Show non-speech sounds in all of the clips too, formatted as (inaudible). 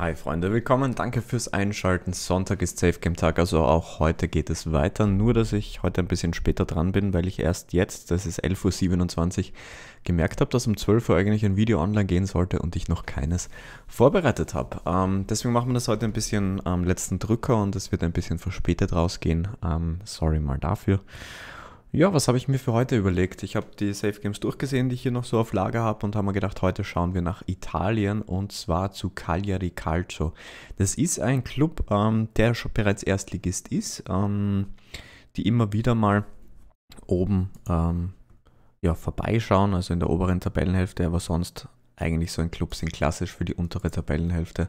Hi Freunde, willkommen, danke fürs Einschalten. Sonntag ist Safecam Tag, also auch heute geht es weiter. Nur, dass ich heute ein bisschen später dran bin, weil ich erst jetzt, das ist 11.27 Uhr, gemerkt habe, dass um 12 Uhr eigentlich ein Video online gehen sollte und ich noch keines vorbereitet habe. Ähm, deswegen machen wir das heute ein bisschen am letzten Drücker und es wird ein bisschen verspätet rausgehen. Ähm, sorry mal dafür. Ja, was habe ich mir für heute überlegt? Ich habe die Safe Games durchgesehen, die ich hier noch so auf Lager habe und habe mir gedacht, heute schauen wir nach Italien und zwar zu Cagliari Calcio. Das ist ein Club, ähm, der schon bereits Erstligist ist, ähm, die immer wieder mal oben ähm, ja, vorbeischauen, also in der oberen Tabellenhälfte, aber sonst eigentlich so ein Club sind klassisch für die untere Tabellenhälfte.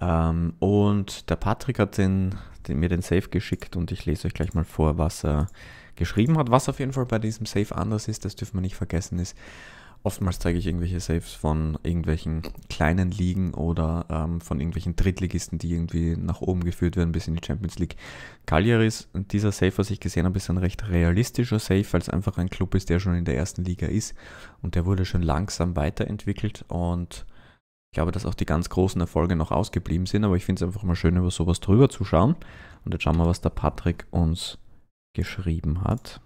Ähm, und der Patrick hat den, den, mir den Safe geschickt und ich lese euch gleich mal vor, was er... Äh, geschrieben hat. Was auf jeden Fall bei diesem Safe anders ist, das dürfen wir nicht vergessen, ist, oftmals zeige ich irgendwelche Saves von irgendwelchen kleinen Ligen oder ähm, von irgendwelchen Drittligisten, die irgendwie nach oben geführt werden bis in die Champions League. Cagliaris, dieser Safe, was ich gesehen habe, ist ein recht realistischer Safe, weil es einfach ein Club ist, der schon in der ersten Liga ist und der wurde schon langsam weiterentwickelt und ich glaube, dass auch die ganz großen Erfolge noch ausgeblieben sind, aber ich finde es einfach mal schön, über sowas drüber zu schauen. Und jetzt schauen wir, was der Patrick uns geschrieben hat.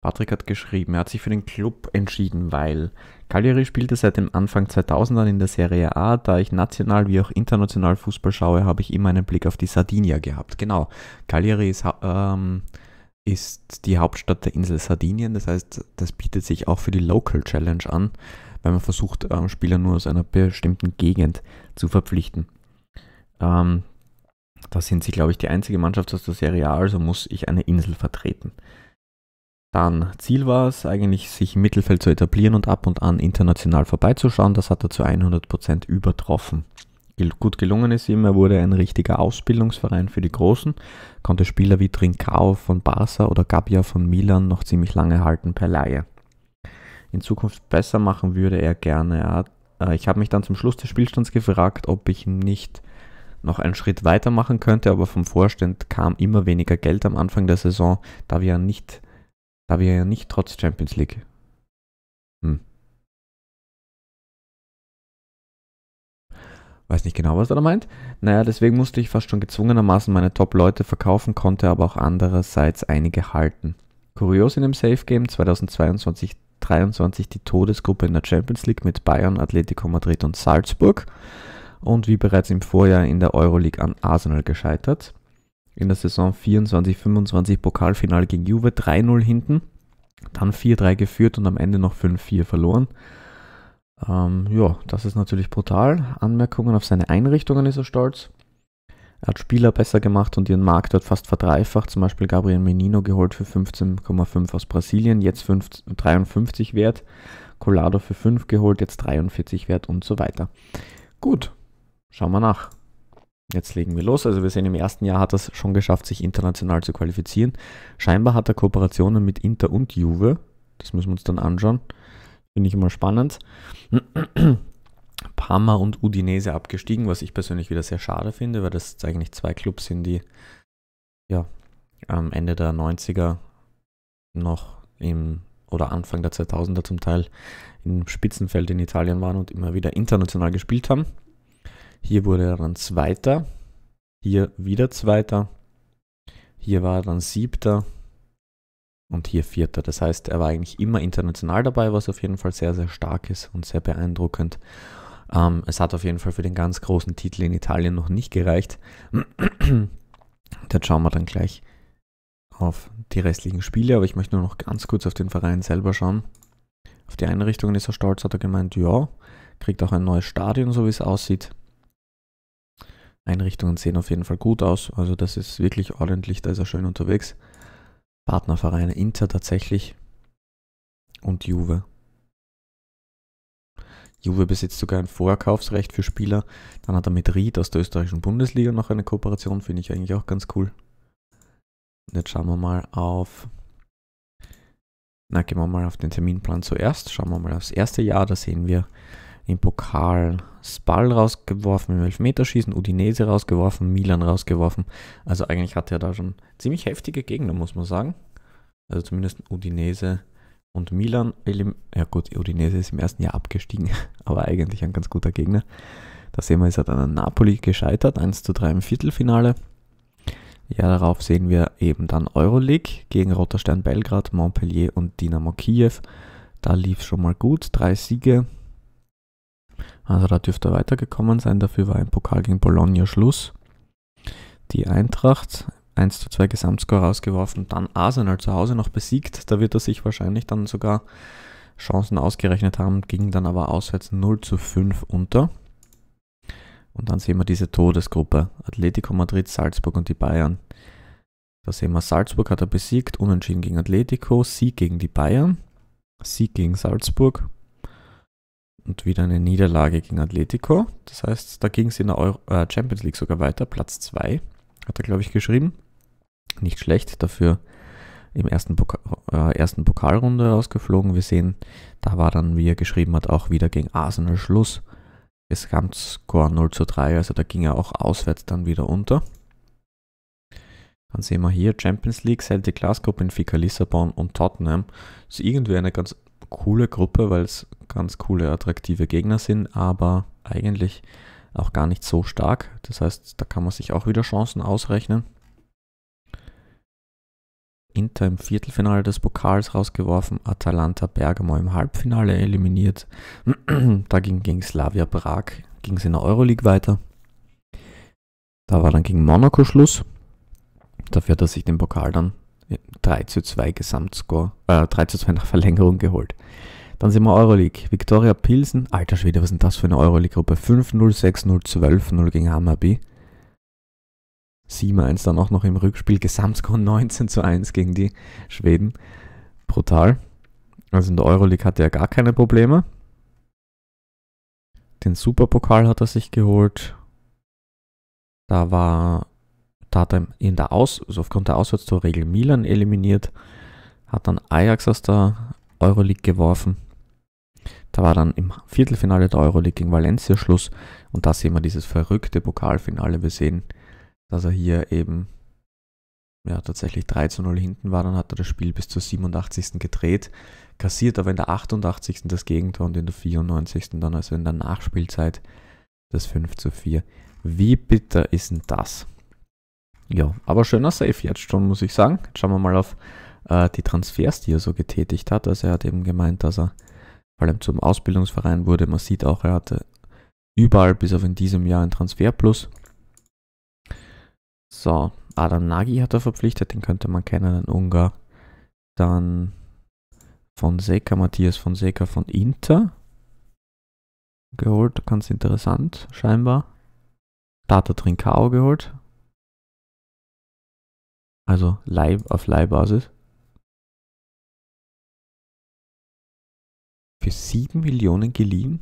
Patrick hat geschrieben, er hat sich für den Club entschieden, weil Cagliari spielte seit dem Anfang 2000 in der Serie A. Da ich national wie auch international Fußball schaue, habe ich immer einen Blick auf die Sardinia gehabt. Genau, Cagliari ist, ähm, ist die Hauptstadt der Insel Sardinien. Das heißt, das bietet sich auch für die Local Challenge an, weil man versucht, ähm, Spieler nur aus einer bestimmten Gegend zu verpflichten. Ähm, da sind sie, glaube ich, die einzige Mannschaft aus der Serie A, also muss ich eine Insel vertreten. Dann Ziel war es eigentlich, sich im Mittelfeld zu etablieren und ab und an international vorbeizuschauen. Das hat er zu 100% übertroffen. Gut gelungen ist ihm, er wurde ein richtiger Ausbildungsverein für die Großen, konnte Spieler wie Trincao von Barca oder Gabia von Milan noch ziemlich lange halten per Laie. In Zukunft besser machen würde er gerne. Äh, ich habe mich dann zum Schluss des Spielstands gefragt, ob ich nicht noch einen Schritt weiter machen könnte, aber vom Vorstand kam immer weniger Geld am Anfang der Saison, da wir ja nicht, da wir ja nicht trotz Champions League. Hm. Weiß nicht genau, was er da meint. Naja, deswegen musste ich fast schon gezwungenermaßen meine Top-Leute verkaufen, konnte aber auch andererseits einige halten. Kurios in dem Safe Game 2022 23 die Todesgruppe in der Champions League mit Bayern, Atletico Madrid und Salzburg und wie bereits im Vorjahr in der Euroleague an Arsenal gescheitert. In der Saison 24-25 Pokalfinale gegen Juve 3-0 hinten, dann 4-3 geführt und am Ende noch 5-4 verloren. Ähm, ja, das ist natürlich brutal. Anmerkungen auf seine Einrichtungen ist er stolz. Er hat Spieler besser gemacht und ihren Markt Marktwert fast verdreifacht. Zum Beispiel Gabriel Menino geholt für 15,5 aus Brasilien, jetzt 5, 53 wert. Collado für 5 geholt, jetzt 43 wert und so weiter. Gut, Schauen wir nach. Jetzt legen wir los. Also wir sehen, im ersten Jahr hat er es schon geschafft, sich international zu qualifizieren. Scheinbar hat er Kooperationen mit Inter und Juve. Das müssen wir uns dann anschauen. Finde ich immer spannend. Parma und Udinese abgestiegen, was ich persönlich wieder sehr schade finde, weil das eigentlich zwei Clubs sind, die ja, am Ende der 90er noch im oder Anfang der 2000er zum Teil im Spitzenfeld in Italien waren und immer wieder international gespielt haben. Hier wurde er dann Zweiter, hier wieder Zweiter, hier war er dann Siebter und hier Vierter. Das heißt, er war eigentlich immer international dabei, was auf jeden Fall sehr, sehr stark ist und sehr beeindruckend. Ähm, es hat auf jeden Fall für den ganz großen Titel in Italien noch nicht gereicht. Jetzt (clears throat) schauen wir dann gleich auf die restlichen Spiele, aber ich möchte nur noch ganz kurz auf den Verein selber schauen. Auf die Einrichtungen ist er stolz, hat er gemeint, ja, kriegt auch ein neues Stadion, so wie es aussieht. Einrichtungen sehen auf jeden Fall gut aus. Also das ist wirklich ordentlich, da ist er schön unterwegs. Partnervereine Inter tatsächlich und Juve. Juve besitzt sogar ein Vorkaufsrecht für Spieler. Dann hat er mit Ried aus der österreichischen Bundesliga noch eine Kooperation, finde ich eigentlich auch ganz cool. Und jetzt schauen wir mal auf. Na, gehen wir mal auf den Terminplan zuerst. Schauen wir mal aufs erste Jahr. Da sehen wir, im Pokal Spal rausgeworfen, im Elfmeterschießen, Udinese rausgeworfen, Milan rausgeworfen. Also eigentlich hat er da schon ziemlich heftige Gegner, muss man sagen. Also zumindest Udinese und Milan. Ja gut, Udinese ist im ersten Jahr abgestiegen, (laughs) aber eigentlich ein ganz guter Gegner. Da sehen wir, ist er dann an Napoli gescheitert, 1 zu 3 im Viertelfinale. Ja, darauf sehen wir eben dann Euroleague gegen Roter Stern Belgrad, Montpellier und Dynamo Kiew. Da lief schon mal gut, drei Siege, also da dürfte er weitergekommen sein. Dafür war ein Pokal gegen Bologna Schluss. Die Eintracht 1 zu 2 Gesamtscore rausgeworfen, dann Arsenal zu Hause noch besiegt. Da wird er sich wahrscheinlich dann sogar Chancen ausgerechnet haben, ging dann aber auswärts 0 zu 5 unter. Und dann sehen wir diese Todesgruppe. Atletico Madrid, Salzburg und die Bayern. Da sehen wir, Salzburg hat er besiegt, unentschieden gegen Atletico, Sieg gegen die Bayern, Sieg gegen Salzburg, und wieder eine Niederlage gegen Atletico. Das heißt, da ging es in der Euro äh Champions League sogar weiter. Platz 2 hat er, glaube ich, geschrieben. Nicht schlecht, dafür im ersten, Poka äh, ersten Pokalrunde rausgeflogen. Wir sehen, da war dann, wie er geschrieben hat, auch wieder gegen Arsenal Schluss. Es kam Score 0 zu 3, also da ging er auch auswärts dann wieder unter. Dann sehen wir hier Champions League, Celtic Glasgow, Benfica Lissabon und Tottenham. Das ist irgendwie eine ganz coole Gruppe, weil es ganz coole, attraktive Gegner sind, aber eigentlich auch gar nicht so stark. Das heißt, da kann man sich auch wieder Chancen ausrechnen. Inter im Viertelfinale des Pokals rausgeworfen, Atalanta Bergamo im Halbfinale eliminiert. (clears throat) da ging gegen Slavia Prag, ging es in der Euroleague weiter. Da war dann gegen Monaco Schluss, dafür, hat er sich den Pokal dann 3 zu 2 Gesamtscore, äh, 3 zu 2 nach Verlängerung geholt. Dann sind wir Euroleague. Victoria Pilsen, alter Schwede, was ist denn das für eine Euroleague-Gruppe? 5-0, 6-0, 12-0 gegen Hammerby. 7-1 dann auch noch im Rückspiel. Gesamtscore 19 zu 1 gegen die Schweden. Brutal. Also in der Euroleague hatte er gar keine Probleme. Den Superpokal hat er sich geholt. Da war da hat er in der Aus, also aufgrund der Auswärtstorregel Milan eliminiert, hat dann Ajax aus der Euroleague geworfen. Da war dann im Viertelfinale der Euroleague gegen Valencia Schluss und da sehen wir dieses verrückte Pokalfinale. Wir sehen, dass er hier eben ja, tatsächlich 3 zu 0 hinten war, dann hat er das Spiel bis zur 87. gedreht, kassiert aber in der 88. das Gegentor und in der 94. dann, also in der Nachspielzeit, das 5 zu 4. Wie bitter ist denn das? Ja, aber schöner Safe jetzt schon, muss ich sagen. Jetzt schauen wir mal auf äh, die Transfers, die er so getätigt hat. Also er hat eben gemeint, dass er vor allem zum Ausbildungsverein wurde. Man sieht auch, er hatte überall bis auf in diesem Jahr ein Transferplus. So, Adam Nagy hat er verpflichtet, den könnte man kennen, ein Ungar. Dann Fonseca, Matthias Fonseca von Inter geholt, ganz interessant scheinbar. Data Trincao geholt, also Leih, auf Leihbasis. Für 7 Millionen geliehen?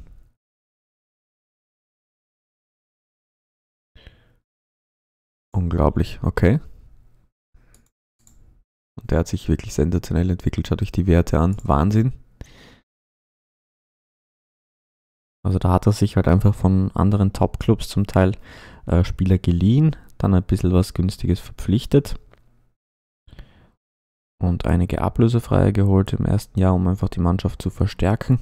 Unglaublich, okay. Und der hat sich wirklich sensationell entwickelt. Schaut euch die Werte an. Wahnsinn. Also da hat er sich halt einfach von anderen Top-Clubs zum Teil äh, Spieler geliehen, dann ein bisschen was Günstiges verpflichtet und einige ablösefreie geholt im ersten Jahr, um einfach die Mannschaft zu verstärken.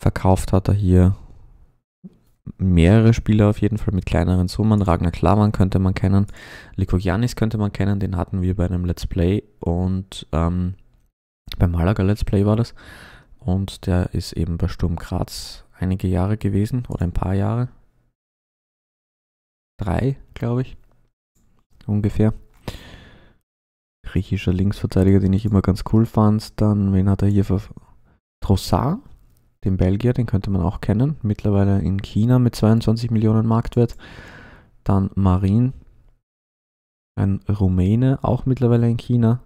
Verkauft hat er hier mehrere Spieler auf jeden Fall mit kleineren Summen. Ragnar Klavan könnte man kennen, Likogianis könnte man kennen, den hatten wir bei einem Let's Play und ähm, beim Malaga Let's Play war das. Und der ist eben bei Sturm Graz einige Jahre gewesen oder ein paar Jahre. Drei, glaube ich, ungefähr griechischer Linksverteidiger, den ich immer ganz cool fand. Dann, wen hat er hier für Trossard, den Belgier, den könnte man auch kennen. Mittlerweile in China mit 22 Millionen Marktwert. Dann Marin, ein Rumäne, auch mittlerweile in China.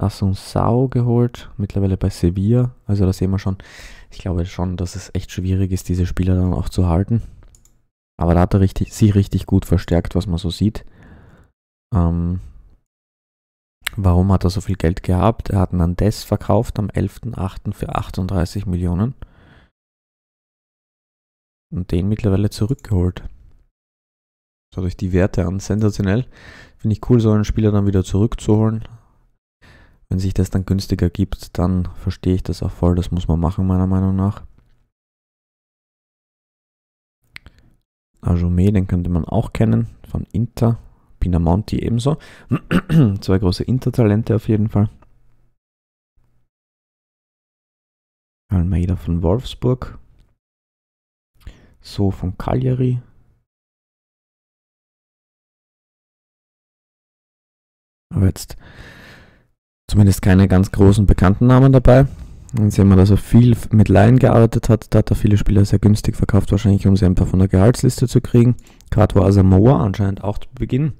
Asunsao geholt, mittlerweile bei Sevilla. Also da sehen wir schon, ich glaube schon, dass es echt schwierig ist, diese Spieler dann auch zu halten. Aber da hat er richtig, sie richtig gut verstärkt, was man so sieht. Ähm, Warum hat er so viel Geld gehabt? Er hat Nandes verkauft am 11.8. für 38 Millionen und den mittlerweile zurückgeholt. Dadurch die Werte an, sensationell. Finde ich cool, so einen Spieler dann wieder zurückzuholen. Wenn sich das dann günstiger gibt, dann verstehe ich das auch voll. Das muss man machen, meiner Meinung nach. Ajome, den könnte man auch kennen, von Inter. Pinamonti ebenso. (clears throat) Zwei große Intertalente auf jeden Fall. Almeida von Wolfsburg. So von Cagliari. Aber jetzt zumindest keine ganz großen bekannten Namen dabei. Dann sehen wir, dass er viel mit Laien gearbeitet hat. Da hat er viele Spieler sehr günstig verkauft, wahrscheinlich um sie einfach von der Gehaltsliste zu kriegen. Gerade war Asamoah anscheinend auch zu Beginn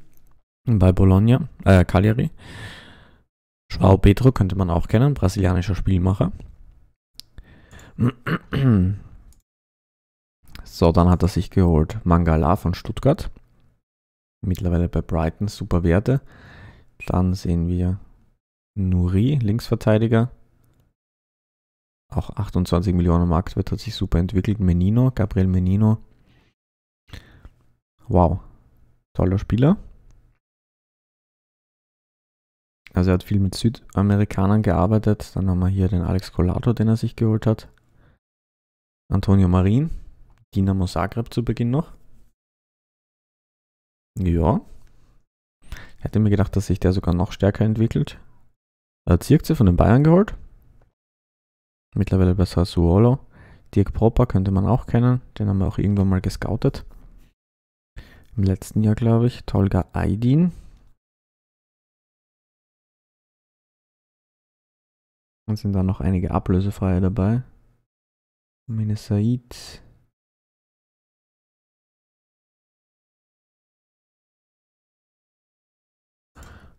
bei Bologna, äh, Cagliari. João Petro könnte man auch kennen, brasilianischer Spielmacher. So, dann hat er sich geholt Mangala von Stuttgart. Mittlerweile bei Brighton, super Werte. Dann sehen wir Nuri, Linksverteidiger. Auch 28 Millionen Marktwert hat sich super entwickelt. Menino, Gabriel Menino. Wow, toller Spieler. Also er hat viel mit Südamerikanern gearbeitet. Dann haben wir hier den Alex Collado, den er sich geholt hat. Antonio Marin, Dinamo Zagreb zu Beginn noch. Ja. hätte mir gedacht, dass sich der sogar noch stärker entwickelt. Er äh, Zirkze von den Bayern geholt. Mittlerweile bei Sassuolo. Dirk Proper könnte man auch kennen. Den haben wir auch irgendwann mal gescoutet. Im letzten Jahr, glaube ich. Tolga Aydin Und sind da noch einige ablösefreie dabei. Said.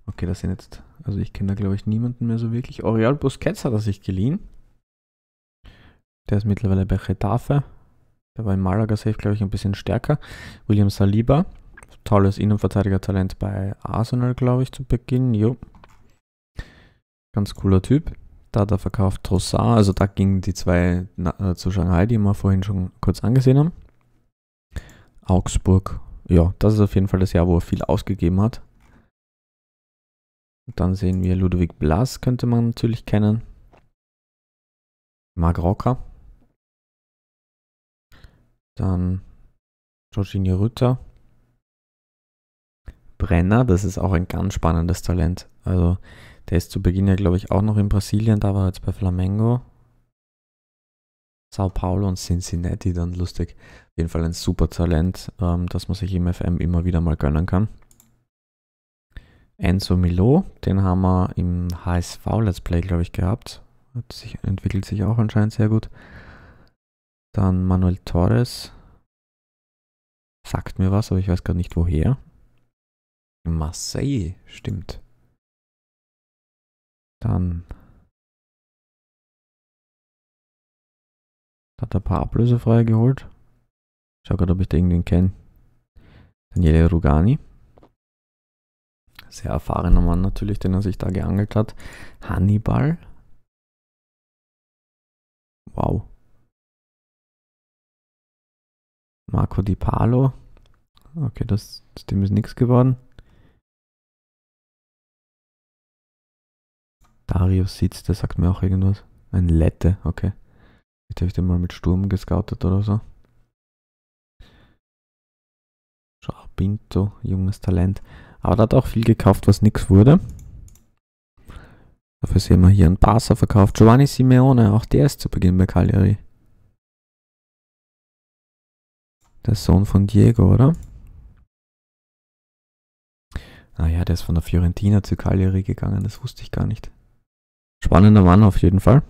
Okay, das sind jetzt, also ich kenne da glaube ich niemanden mehr so wirklich. Oriol Busquets hat er sich geliehen. Der ist mittlerweile bei Getafe. Der war im Malaga safe, glaube ich, ein bisschen stärker. William Saliba, tolles Innenverteidiger-Talent bei Arsenal, glaube ich, zu Beginn. Jo. Ganz cooler Typ. Da hat er verkauft Trossard, also da gingen die zwei äh, zu Shanghai, die wir vorhin schon kurz angesehen haben. Augsburg, ja, das ist auf jeden Fall das Jahr, wo er viel ausgegeben hat. Und dann sehen wir Ludovic Blas, könnte man natürlich kennen. Marc Rocker. Dann Jorginho Rütter. Brenner, das ist auch ein ganz spannendes Talent. Also der ist zu Beginn ja, glaube ich, auch noch in Brasilien, da war er jetzt bei Flamengo. Sao Paulo und Cincinnati, dann lustig. Auf jeden Fall ein super Talent, ähm, das man sich im FM immer wieder mal gönnen kann. Enzo Milo, den haben wir im HSV Let's Play, glaube ich, gehabt. Sich, entwickelt sich auch anscheinend sehr gut. Dann Manuel Torres. Sagt mir was, aber ich weiß gar nicht woher. Marseille, stimmt. Dann hat er ein paar Ablöse freigeholt. Schau gerade, ob ich da irgendwen kenne. Daniele Rugani. Sehr erfahrener Mann natürlich, den er sich da geangelt hat. Hannibal. Wow. Marco Di Palo. Okay, das, dem ist nichts geworden. Darius sitzt, der sagt mir auch irgendwas. Ein Lette, okay. Jetzt habe ich den mal mit Sturm gescoutet oder so. Schau, Pinto, junges Talent. Aber da hat auch viel gekauft, was nichts wurde. Dafür sehen wir hier einen Passer verkauft. Giovanni Simeone, auch der ist zu Beginn bei Cagliari. Der Sohn von Diego, oder? Ah ja, der ist von der Fiorentina zu Cagliari gegangen, das wusste ich gar nicht spannender Mann auf jeden Fall.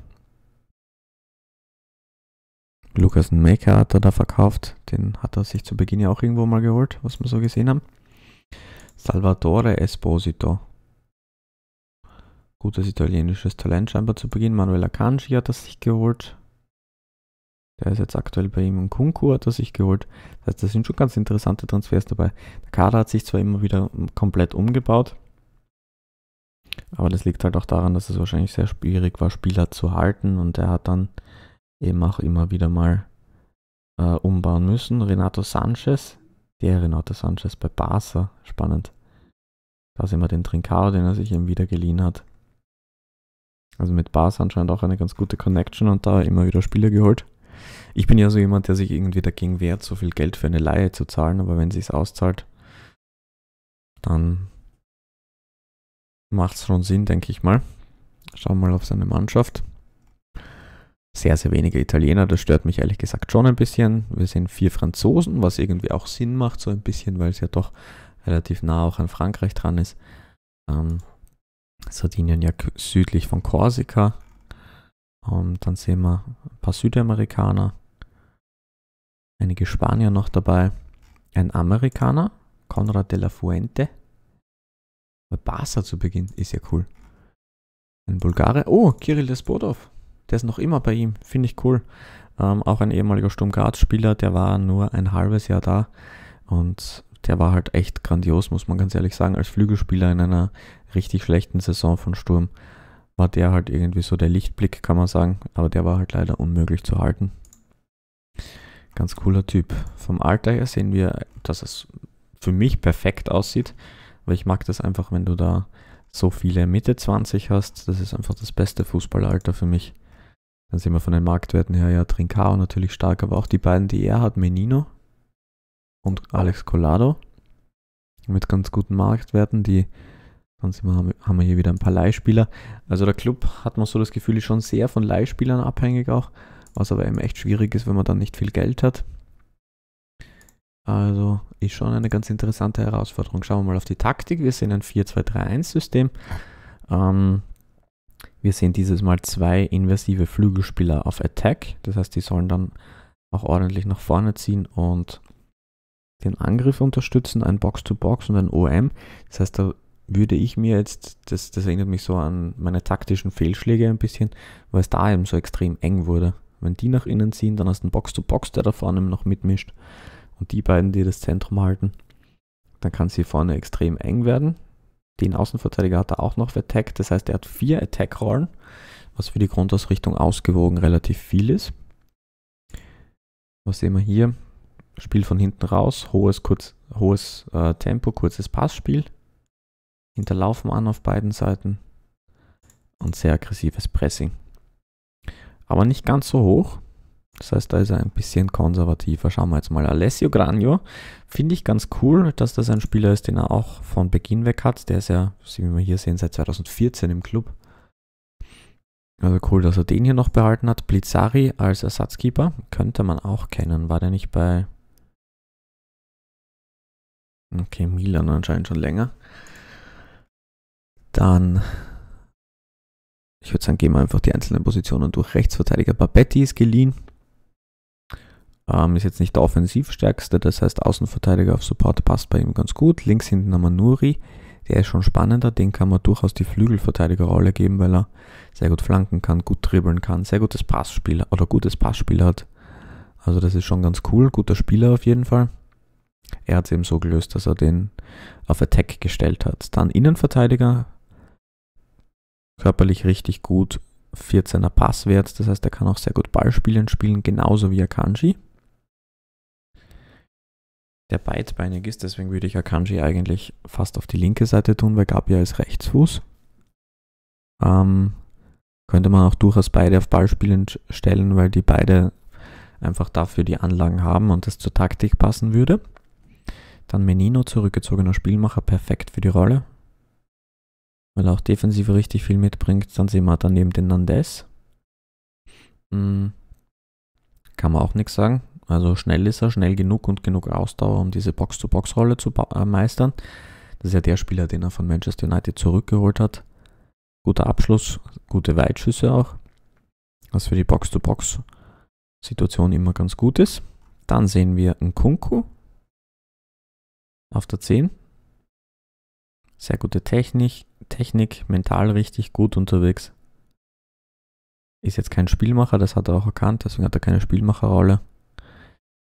Lukas Maker hat er da verkauft. Den hat er sich zu Beginn ja auch irgendwo mal geholt, was wir so gesehen haben. Salvatore Esposito. Gutes italienisches Talent scheinbar zu Beginn. Manuel Akanji hat er sich geholt. Der ist jetzt aktuell bei ihm und Kunku hat er sich geholt. Das heißt, da sind schon ganz interessante Transfers dabei. Der Kader hat sich zwar immer wieder komplett umgebaut, aber das liegt halt auch daran, dass es wahrscheinlich sehr schwierig war, Spieler zu halten und er hat dann eben auch immer wieder mal äh, umbauen müssen. Renato Sanchez, der Renato Sanchez bei Barca, spannend. Da sehen wir den Trincao, den er sich eben wieder geliehen hat. Also mit Barca anscheinend auch eine ganz gute Connection und da immer wieder Spieler geholt. Ich bin ja so jemand, der sich irgendwie dagegen wehrt, so viel Geld für eine Laie zu zahlen, aber wenn sie es auszahlt, dann macht es schon Sinn, denke ich mal. Schauen wir mal auf seine Mannschaft. Sehr, sehr wenige Italiener, das stört mich ehrlich gesagt schon ein bisschen. Wir sehen vier Franzosen, was irgendwie auch Sinn macht, so ein bisschen, weil es ja doch relativ nah auch an Frankreich dran ist. Ähm, Sardinien ja südlich von Korsika. Und ähm, dann sehen wir ein paar Südamerikaner, einige Spanier noch dabei, ein Amerikaner, Conrad de la Fuente, Barca zu Beginn ist ja cool. Ein Bulgare. Oh, Kirill Despodov. Der ist noch immer bei ihm. Finde ich cool. Ähm, auch ein ehemaliger Sturm Graz-Spieler, der war nur ein halbes Jahr da. Und der war halt echt grandios, muss man ganz ehrlich sagen. Als Flügelspieler in einer richtig schlechten Saison von Sturm war der halt irgendwie so der Lichtblick, kann man sagen. Aber der war halt leider unmöglich zu halten. Ganz cooler Typ. Vom Alter her sehen wir, dass es für mich perfekt aussieht. Weil ich mag das einfach, wenn du da so viele Mitte 20 hast. Das ist einfach das beste Fußballalter für mich. Dann sehen wir von den Marktwerten her ja Trincao natürlich stark, aber auch die beiden, die er hat, Menino und Alex Collado. Mit ganz guten Marktwerten, die sonst haben wir hier wieder ein paar Leihspieler. Also der Club hat man so das Gefühl, ist schon sehr von Leihspielern abhängig auch, was aber eben echt schwierig ist, wenn man dann nicht viel Geld hat. Also ist schon eine ganz interessante Herausforderung. Schauen wir mal auf die Taktik. Wir sehen ein 4-2-3-1-System. Ähm, wir sehen dieses Mal zwei inversive Flügelspieler auf Attack. Das heißt, die sollen dann auch ordentlich nach vorne ziehen und den Angriff unterstützen, ein Box-to-Box -Box und ein OM. Das heißt, da würde ich mir jetzt, das, das erinnert mich so an meine taktischen Fehlschläge ein bisschen, weil es da eben so extrem eng wurde. Wenn die nach innen ziehen, dann hast du einen Box-to-Box, -Box, der da vorne noch mitmischt und die beiden, die das Zentrum halten, dann kann es hier vorne extrem eng werden. Den Außenverteidiger hat er auch noch für das heißt, er hat vier Attack-Rollen, was für die Grundausrichtung ausgewogen relativ viel ist. Was sehen wir hier? Spiel von hinten raus, hohes, kurz, hohes äh, Tempo, kurzes Passspiel. Hinterlaufen an auf beiden Seiten und sehr aggressives Pressing. Aber nicht ganz so hoch, das heißt, da ist er ein bisschen konservativer. Schauen wir jetzt mal. Alessio Granio finde ich ganz cool, dass das ein Spieler ist, den er auch von Beginn weg hat. Der ist ja, wie wir hier sehen, seit 2014 im Club. Also cool, dass er den hier noch behalten hat. Blizzari als Ersatzkeeper könnte man auch kennen. War der nicht bei... Okay, Milan anscheinend schon länger. Dann ich würde sagen, gehen wir einfach die einzelnen Positionen durch. Rechtsverteidiger Babetti ist geliehen. Ähm, ist jetzt nicht der offensivstärkste, das heißt Außenverteidiger auf Support passt bei ihm ganz gut. Links hinten haben wir Nuri, der ist schon spannender, den kann man durchaus die Flügelverteidigerrolle geben, weil er sehr gut flanken kann, gut dribbeln kann, sehr gutes Passspiel oder gutes Passspiel hat. Also das ist schon ganz cool, guter Spieler auf jeden Fall. Er hat es eben so gelöst, dass er den auf Attack gestellt hat. Dann Innenverteidiger, körperlich richtig gut, 14er Passwert, das heißt, er kann auch sehr gut Ballspielen spielen, genauso wie Akanji der beidbeinig ist. Deswegen würde ich Akanji eigentlich fast auf die linke Seite tun, weil Gabi ist Rechtsfuß. Ähm, könnte man auch durchaus beide auf Ballspielen stellen, weil die beide einfach dafür die Anlagen haben und das zur Taktik passen würde. Dann Menino, zurückgezogener Spielmacher, perfekt für die Rolle. Weil er auch defensiv richtig viel mitbringt. Dann sehen wir daneben den Nandes. Hm, kann man auch nichts sagen. Also schnell ist er, schnell genug und genug Ausdauer, um diese Box-to-Box-Rolle zu äh, meistern. Das ist ja der Spieler, den er von Manchester United zurückgeholt hat. Guter Abschluss, gute Weitschüsse auch, was für die Box-to-Box-Situation immer ganz gut ist. Dann sehen wir einen Kunku auf der 10. Sehr gute Technik, Technik, mental richtig gut unterwegs. Ist jetzt kein Spielmacher, das hat er auch erkannt, deswegen hat er keine Spielmacherrolle.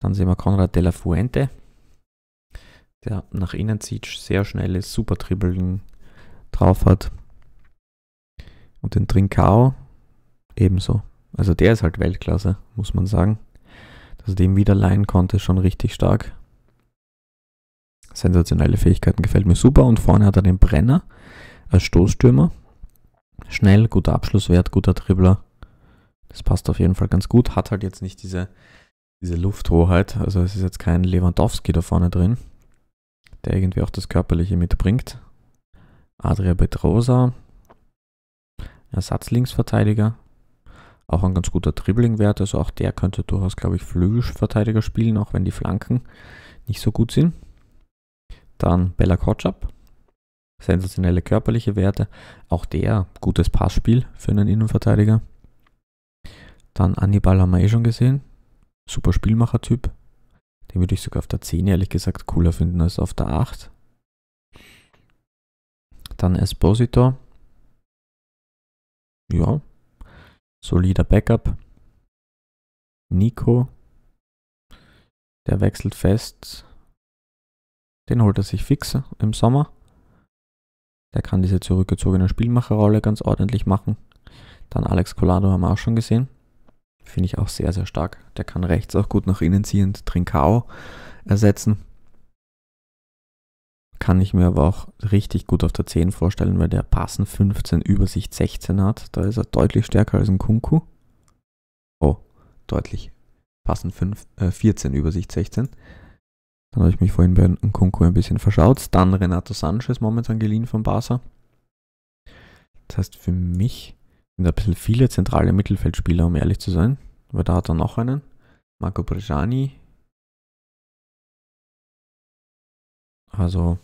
Dann sehen wir Konrad de la Fuente, der nach innen zieht, sehr schnelle, super Dribbling drauf hat. Und den Trincao ebenso. Also der ist halt Weltklasse, muss man sagen. Dass er dem wieder leihen konnte, schon richtig stark. Sensationelle Fähigkeiten, gefällt mir super. Und vorne hat er den Brenner als Stoßstürmer. Schnell, guter Abschlusswert, guter Dribbler. Das passt auf jeden Fall ganz gut. Hat halt jetzt nicht diese diese Lufthoheit. Also es ist jetzt kein Lewandowski da vorne drin, der irgendwie auch das Körperliche mitbringt. Adria Petrosa, Ersatzlinksverteidiger, auch ein ganz guter Dribblingwert. also auch der könnte durchaus, glaube ich, Flügelverteidiger spielen, auch wenn die Flanken nicht so gut sind. Dann Bella Kotschap, sensationelle körperliche Werte, auch der gutes Passspiel für einen Innenverteidiger. Dann Annibal haben wir eh schon gesehen, super Spielmacher-Typ. Den würde ich sogar auf der 10 ehrlich gesagt cooler finden als auf der 8. Dann Esposito. Ja. Solider Backup. Nico. Der wechselt fest. Den holt er sich fix im Sommer. Der kann diese zurückgezogene Spielmacherrolle ganz ordentlich machen. Dann Alex Collado haben wir auch schon gesehen. Finde ich auch sehr, sehr stark. Der kann rechts auch gut nach innen ziehend Trinkao ersetzen. Kann ich mir aber auch richtig gut auf der 10 vorstellen, weil der Passen 15, Übersicht 16 hat. Da ist er deutlich stärker als ein Kunku. Oh, deutlich. Passen 5, äh 14, Übersicht 16. Dann habe ich mich vorhin bei einem Kunku ein bisschen verschaut. Dann Renato Sanchez momentan geliehen von Barca. Das heißt für mich sind ein bisschen viele zentrale Mittelfeldspieler, um ehrlich zu sein. Aber da hat er noch einen. Marco Bresciani. Also,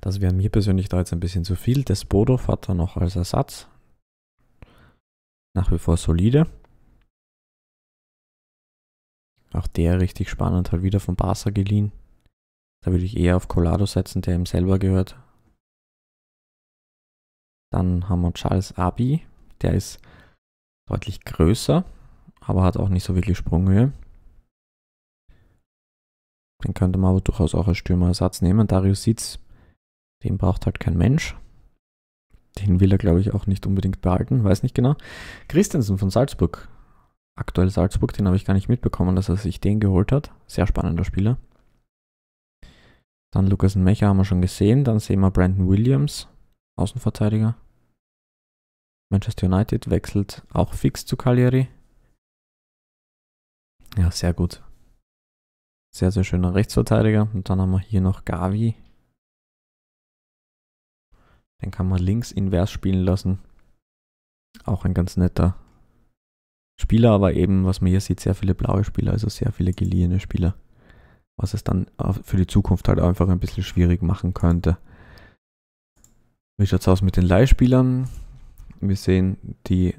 das wäre mir persönlich da jetzt ein bisschen zu viel. Despodov hat er noch als Ersatz. Nach wie vor solide. Auch der richtig spannend, halt wieder von Barca geliehen. Da würde ich eher auf Colado setzen, der ihm selber gehört. Dann haben wir Charles Abi, der ist deutlich größer, aber hat auch nicht so wirklich Sprunghöhe. Den könnte man aber durchaus auch als Stürmerersatz nehmen. Darius Sitz, den braucht halt kein Mensch. Den will er, glaube ich, auch nicht unbedingt behalten, weiß nicht genau. Christensen von Salzburg, aktuell Salzburg, den habe ich gar nicht mitbekommen, dass er sich den geholt hat. Sehr spannender Spieler. Dann Lukas Mecher haben wir schon gesehen. Dann sehen wir Brandon Williams, Außenverteidiger. Manchester United wechselt auch fix zu Cagliari. Ja, sehr gut. Sehr, sehr schöner Rechtsverteidiger. Und dann haben wir hier noch Gavi. Den kann man links invers spielen lassen. Auch ein ganz netter Spieler, aber eben, was man hier sieht, sehr viele blaue Spieler, also sehr viele geliehene Spieler. Was es dann äh, für die Zukunft halt einfach ein bisschen schwierig machen könnte. Wie schaut es aus mit den Leihspielern? Wir sehen die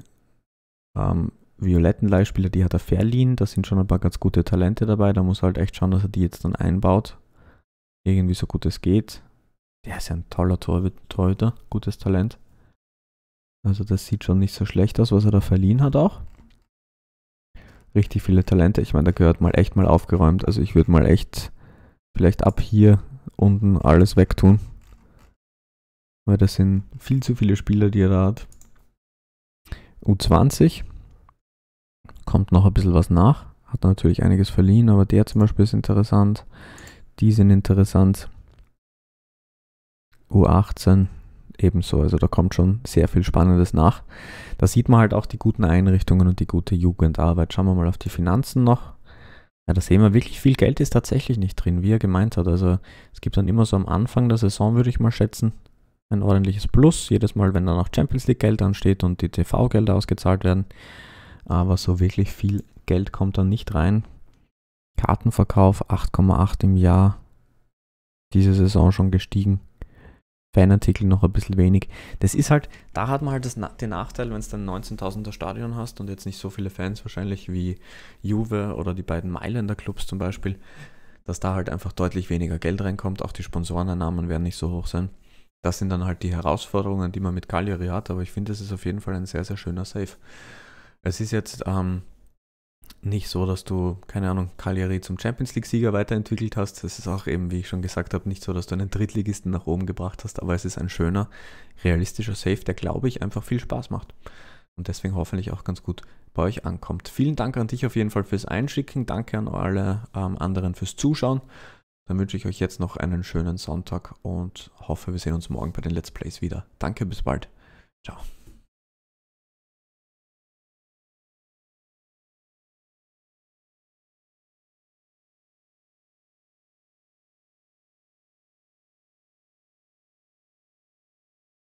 ähm, violetten Leihspieler, die hat er verliehen. Da sind schon ein paar ganz gute Talente dabei. Da muss er halt echt schauen, dass er die jetzt dann einbaut. Irgendwie so gut es geht. Der ist ja ein toller Torhüter, gutes Talent. Also das sieht schon nicht so schlecht aus, was er da verliehen hat auch. Richtig viele Talente. Ich meine, da gehört mal echt mal aufgeräumt. Also ich würde mal echt vielleicht ab hier unten alles wegtun weil das sind viel zu viele Spieler, die er da hat. U20 kommt noch ein bisschen was nach, hat natürlich einiges verliehen, aber der zum Beispiel ist interessant, die sind interessant. U18 ebenso, also da kommt schon sehr viel Spannendes nach. Da sieht man halt auch die guten Einrichtungen und die gute Jugendarbeit. Schauen wir mal auf die Finanzen noch. Ja, da sehen wir wirklich viel Geld ist tatsächlich nicht drin, wie er gemeint hat. Also es gibt dann immer so am Anfang der Saison, würde ich mal schätzen, ein ordentliches Plus, jedes Mal, wenn dann auch Champions League Geld ansteht und die TV-Gelder ausgezahlt werden. Aber so wirklich viel Geld kommt dann nicht rein. Kartenverkauf 8,8 im Jahr. Diese Saison schon gestiegen. Fanartikel noch ein bisschen wenig. Das ist halt, da hat man halt das, den Nachteil, wenn es dann 19.000er Stadion hast und jetzt nicht so viele Fans wahrscheinlich wie Juve oder die beiden Mailänder Clubs zum Beispiel, dass da halt einfach deutlich weniger Geld reinkommt. Auch die Sponsoreneinnahmen werden nicht so hoch sein. Das sind dann halt die Herausforderungen, die man mit Cagliari hat, aber ich finde, es ist auf jeden Fall ein sehr, sehr schöner Save. Es ist jetzt ähm, nicht so, dass du, keine Ahnung, Cagliari zum Champions League-Sieger weiterentwickelt hast. Es ist auch eben, wie ich schon gesagt habe, nicht so, dass du einen Drittligisten nach oben gebracht hast, aber es ist ein schöner, realistischer Save, der, glaube ich, einfach viel Spaß macht. Und deswegen hoffentlich auch ganz gut bei euch ankommt. Vielen Dank an dich auf jeden Fall fürs Einschicken. Danke an alle ähm, anderen fürs Zuschauen. Dann wünsche ich euch jetzt noch einen schönen Sonntag und hoffe, wir sehen uns morgen bei den Let's Plays wieder. Danke, bis bald. Ciao.